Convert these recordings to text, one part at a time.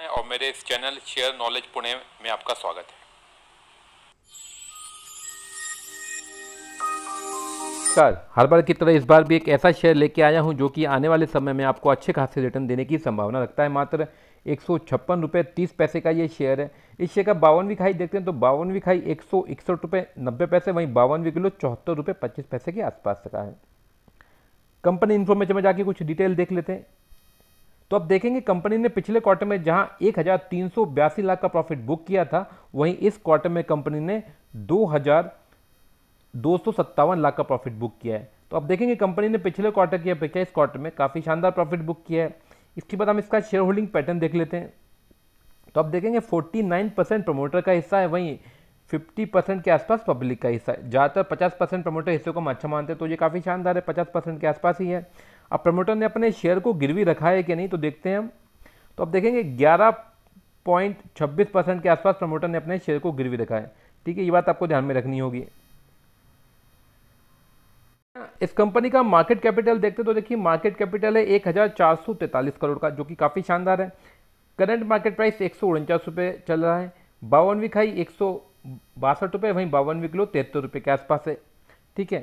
है और मेरे इस चैनल शेयर नॉलेज पुणे में आपका स्वागत है सर हर बार की तरह इस बार भी एक ऐसा शेयर लेके आया हूं जो कि आने वाले समय में आपको अच्छे खासे रिटर्न देने की संभावना रखता है मात्र एक सौ छप्पन रुपये तीस पैसे का ये शेयर है इस शेयर का बावनवी खाई देखते हैं तो बावनवी खाई एक सौ इकसठ रुपये नब्बे पैसे वहीं बावनवी किलो चौहत्तर रुपये पच्चीस पैसे के आसपास का है कंपनी इन्फॉर्मेशन में जाके कुछ डिटेल देख लेते हैं तो अब देखेंगे कंपनी ने पिछले क्वार्टर में जहां एक लाख का प्रॉफिट बुक किया था वहीं इस क्वार्टर में कंपनी ने दो लाख का प्रॉफिट बुक किया है तो अब देखेंगे कंपनी ने पिछले क्वार्टर की अपेक्षा इस क्वार्टर में काफ़ी शानदार प्रॉफिट बुक किया है इसके बाद हम इसका शेयर होल्डिंग पैटर्न देख लेते हैं तो अब देखेंगे 49 परसेंट प्रमोटर का हिस्सा है वहीं 50 परसेंट के आसपास पब्लिक का हिस्सा है ज़्यादातर 50 परसेंट प्रमोटर हिस्से को हम अच्छा मानते हैं तो ये काफ़ी शानदार है 50 परसेंट के आसपास ही है अब प्रमोटर ने अपने शेयर को गिरवी रखा है कि नहीं तो देखते हैं हम तो अब देखेंगे ग्यारह पॉइंट छब्बीस परसेंट के आसपास प्रमोटर ने अपने शेयर को गिरवी रखा है ठीक है ये बात आपको ध्यान में रखनी होगी इस कंपनी का मार्केट कैपिटल देखते तो देखिए मार्केट कैपिटल है एक करोड़ का जो कि काफ़ी शानदार है करंट मार्केट प्राइस एक रुपये चल रहा है बावनवीं खाई एक सौ बासठ रुपये वहीं बावनवीं किलो तिहत्तर रुपये के आसपास है ठीक है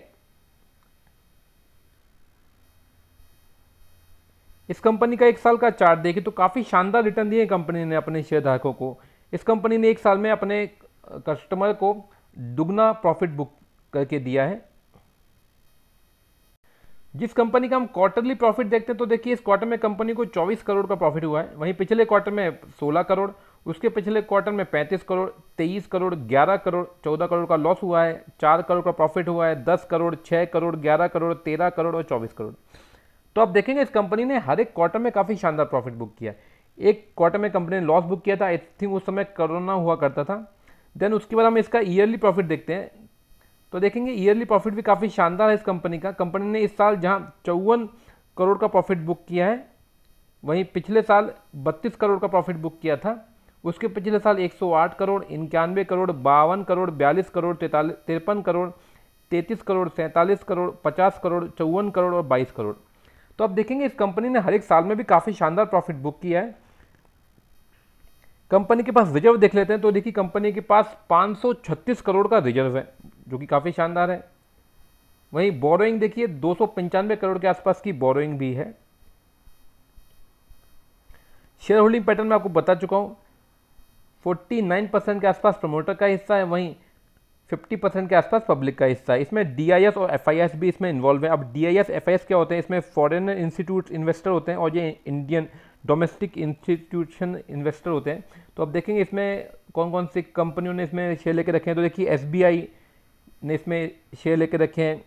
इस कंपनी का एक साल का चार्ट देखें तो काफ़ी शानदार रिटर्न दिए कंपनी ने अपने शेयरधारकों को इस कंपनी ने एक साल में अपने कस्टमर को दुगना प्रॉफिट बुक करके दिया है जिस कंपनी का हम क्वार्टरली प्रॉफिट देखते हैं तो देखिए इस क्वार्टर में कंपनी को 24 करोड़ का प्रॉफिट हुआ है वहीं पिछले क्वार्टर में 16 करोड़ उसके पिछले क्वार्टर में 35 करोड़ 23 करोड़ 11 करोड़ 14 करोड़ का लॉस हुआ है 4 करोड़ का प्रॉफिट हुआ है 10 करोड़ 6 करोड़ 11 करोड़ 13 करोड़ और 24 करोड़ तो आप देखेंगे इस कंपनी ने हर एक क्वार्टर में काफ़ी शानदार प्रॉफिट बुक किया एक क्वार्टर में कंपनी ने लॉस बुक किया था आई थिंक उस समय कोरोना हुआ करता था देन उसके बाद हम इसका ईयरली प्रॉफिट देखते हैं तो देखेंगे ईयरली प्रॉफिट भी काफ़ी शानदार है इस कंपनी का कंपनी ने इस साल जहाँ चौवन करोड़ का प्रॉफिट बुक किया है वहीं पिछले साल 32 करोड़ का प्रॉफिट बुक किया था उसके पिछले साल 108 करोड़ इक्यानवे करोड़ बावन करोड़ बयालीस करोड़ तिरपन करोड़ तैंतीस करोड़ सैंतालीस करोड़ पचास करोड़ चौवन करोड़ और बाईस करोड़ तो आप देखेंगे इस कंपनी ने हर एक साल में भी काफ़ी शानदार प्रॉफिट बुक किया है कंपनी के पास रिजर्व देख लेते हैं तो देखिए कंपनी के पास 536 करोड़ का रिजर्व है जो कि काफ़ी शानदार है वहीं बोरोइंग देखिए दो करोड़ के आसपास की बोरोइंग भी है शेयर होल्डिंग पैटर्न में आपको बता चुका हूँ 49 परसेंट के आसपास प्रमोटर का हिस्सा है वहीं 50 परसेंट के आसपास पब्लिक का हिस्सा है इसमें डी और एफ भी इसमें इन्वॉल्व है अब डी आई क्या होते हैं इसमें फॉरेन इंस्टीट्यूट इन्वेस्टर होते हैं और ये इंडियन डोमेस्टिक इंस्टीट्यूशन इन्वेस्टर होते हैं तो अब देखेंगे इसमें कौन कौन सी कंपनियों ने इसमें शेयर लेके रखे हैं तो देखिए एस ने इसमें शेयर लेके रखे हैं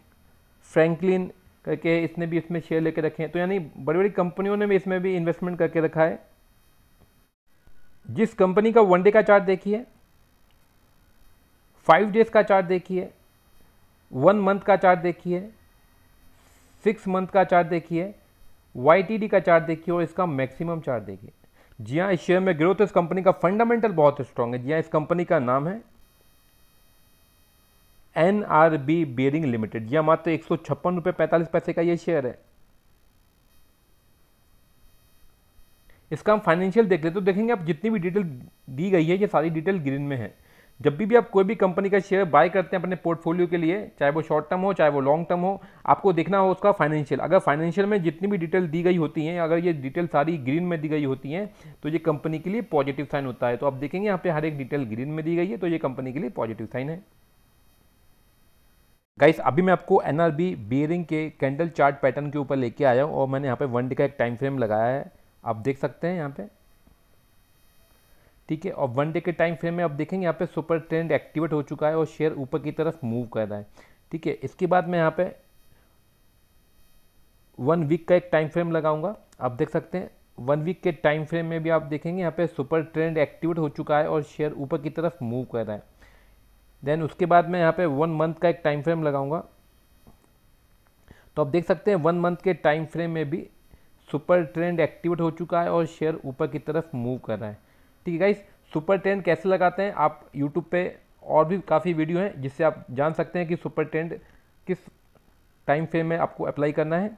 फ्रैंकलिन करके इसने भी इसमें शेयर लेके रखे हैं तो यानी बड़ी बड़ी कंपनियों ने भी इसमें भी इन्वेस्टमेंट करके रखा है जिस कंपनी का वनडे का चार्ट देखिए फाइव डेज का चार्ट देखिए वन मंथ का चार्ट देखिए सिक्स मंथ का चार्ट देखिए वाई का चार्ट देखिए और इसका मैक्सिमम चार्ट देखिए जी हाँ इस शेयर में ग्रोथ तो इस कंपनी का फंडामेंटल बहुत स्ट्रांग है जी हाँ इस कंपनी का नाम है N R B bearing limited यह मात्र एक सौ छप्पन रुपये पैंतालीस पैसे का यह शेयर है इसका हम फाइनेंशियल देख लेते तो देखेंगे आप जितनी भी डिटेल दी गई है ये सारी डिटेल ग्रीन में है जब भी भी आप कोई भी कंपनी का शेयर बाय करते हैं अपने पोर्टफोलियो के लिए चाहे वो शॉर्ट टर्म हो चाहे वो लॉन्ग टर्म हो आपको देखना हो उसका फाइनेंशियल अगर फाइनेंशियल में जितनी भी डिटेल दी गई होती हैं अगर ये डिटेल सारी ग्रीन में दी गई होती हैं तो ये कंपनी के लिए पॉजिटिव साइन होता है तो आप देखेंगे यहाँ पे हर एक डिटेल ग्रीन में दी गई है तो ये कंपनी के लिए पॉजिटिव साइन है गाइस अभी मैं आपको एन आर बियरिंग के कैंडल चार्ट पैटर्न के ऊपर लेके आया हूँ और मैंने यहाँ पे वन डे का एक टाइम फ्रेम लगाया है आप देख सकते हैं यहाँ पे ठीक है और वन डे के टाइम फ्रेम में आप देखेंगे यहाँ पे सुपर ट्रेंड एक्टिवेट हो चुका है और शेयर ऊपर की तरफ मूव कर रहा है ठीक है इसके बाद मैं यहाँ पे वन वीक का एक टाइम फ्रेम लगाऊंगा आप देख सकते हैं वन वीक के टाइम फ्रेम में भी आप देखेंगे यहाँ पे सुपर ट्रेंड एक्टिवेट हो चुका है और शेयर ऊपर की तरफ मूव कर रहा है देन उसके बाद मैं यहाँ पे वन मंथ का एक टाइम फ्रेम लगाऊंगा तो आप देख सकते हैं वन मंथ के टाइम फ्रेम में भी सुपर ट्रेंड एक्टिवेट हो चुका है और शेयर ऊपर की तरफ मूव कर रहा है ठीक है गाइस सुपर ट्रेंड कैसे लगाते हैं आप यूट्यूब पे और भी काफ़ी वीडियो हैं जिससे आप जान सकते हैं कि सुपर ट्रेंड किस टाइम फ्रेम में आपको अप्लाई करना है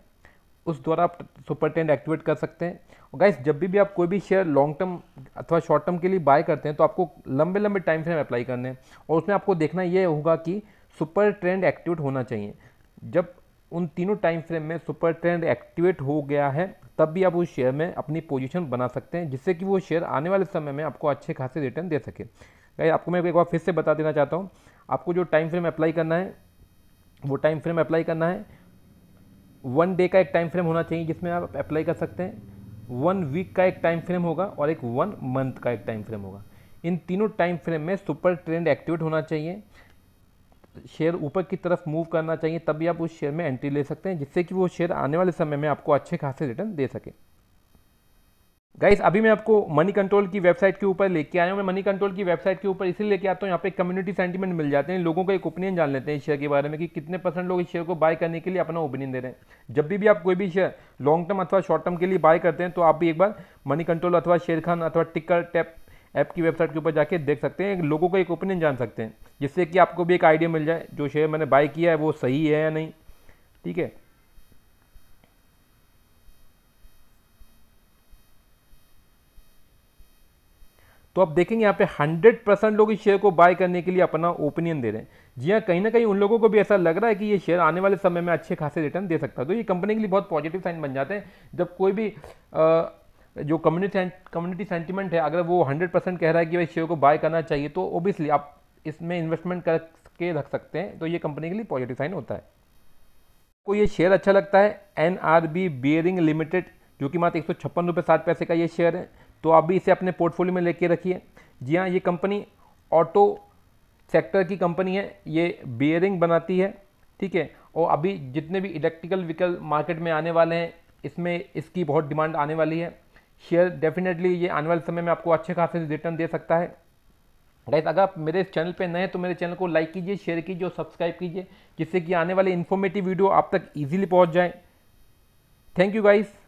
उस द्वारा आप सुपर ट्रेंड एक्टिवेट कर सकते हैं और गाइस जब भी भी आप कोई भी शेयर लॉन्ग टर्म अथवा शॉर्ट टर्म के लिए बाय करते हैं तो आपको लंबे लंबे टाइम फ्रेम अप्लाई करने हैं और उसमें आपको देखना यह होगा कि सुपर ट्रेंड एक्टिवेट होना चाहिए जब उन तीनों टाइम फ्रेम में सुपर ट्रेंड एक्टिवेट हो गया है तब भी आप उस शेयर में अपनी पोजीशन बना सकते हैं जिससे कि वो शेयर आने वाले समय में आपको अच्छे खासे रिटर्न दे सके भाई आपको मैं एक बार फिर से बता देना चाहता हूँ आपको जो टाइम फ्रेम अप्लाई करना है वो टाइम फ्रेम अप्लाई करना है वन डे का एक टाइम फ्रेम होना चाहिए जिसमें आप अप्लाई कर सकते हैं वन वीक का एक टाइम फ्रेम होगा और एक वन मंथ का एक टाइम फ्रेम होगा इन तीनों टाइम फ्रेम में सुपर ट्रेंड एक्टिवेट होना चाहिए शेयर ऊपर की तरफ मूव करना चाहिए तभी आप उस शेयर में एंट्री ले सकते हैं जिससे कि वो शेयर आने वाले समय में आपको अच्छे खासे रिटर्न दे सके गाइस अभी मैं आपको मनी कंट्रोल की वेबसाइट के ऊपर लेके आया हूँ मैं मनी कंट्रोल की वेबसाइट के ऊपर इसलिए लेके आता हूँ यहाँ पे कम्युनिटी सेंटीमेंट मिल जाते हैं लोगों का एक ओपिनियन जान लेते हैं इस शेयर के बारे में कि कितने परसेंट लोग इस शेयर को बाय करने के लिए अपना ओपिनियन दे रहे हैं जब भी, भी आप कोई भी शेयर लॉन्ग टर्म अथवा शॉर्ट टर्म के लिए बाय करते हैं तो आप भी एक बार मनी कंट्रोल अथवा शेयर खान अथवा टिकर टैप ऐप की वेबसाइट के ऊपर जाके देख सकते हैं लोगों का एक ओपिनियन जान सकते हैं जिससे कि आपको भी एक आइडिया मिल जाए जो शेयर मैंने बाय किया है वो सही है या नहीं ठीक है तो आप देखेंगे यहाँ पे 100 परसेंट लोग इस शेयर को बाय करने के लिए अपना ओपिनियन दे रहे हैं जी हाँ कहीं ना कहीं उन लोगों को भी ऐसा लग रहा है कि ये शेयर आने वाले समय में अच्छे खासे रिटर्न दे सकता है तो ये कंपनी के लिए बहुत पॉजिटिव साइन बन जाते हैं जब कोई भी आ, जो कम्युनिटी कम्युनिटी सेंटिमेंट है अगर वो हंड्रेड परसेंट कह रहा है कि भाई शेयर को बाय करना चाहिए तो ओबियसली आप इसमें इन्वेस्टमेंट करके रख सकते हैं तो ये कंपनी के लिए पॉजिटिव साइन होता है आपको ये शेयर अच्छा लगता है N R B bearing limited जो कि मात्र एक सौ छप्पन रुपये साठ पैसे का ये शेयर है तो आप भी इसे अपने पोर्टफोलियो में लेके रखिए जी हाँ ये कंपनी ऑटो सेक्टर की कंपनी है ये बियरिंग बनाती है ठीक है और अभी जितने भी इलेक्ट्रिकल व्हीकल मार्केट में आने वाले हैं इसमें इसकी बहुत डिमांड आने वाली है शेयर डेफिनेटली ये आने वाले समय में आपको अच्छे खासे रिटर्न दे सकता है गाइस अगर आप मेरे इस चैनल पे नए हैं तो मेरे चैनल को लाइक कीजिए शेयर कीजिए और सब्सक्राइब कीजिए जिससे कि आने वाले इन्फॉर्मेटिव वीडियो आप तक इजीली पहुंच जाए थैंक यू गाइस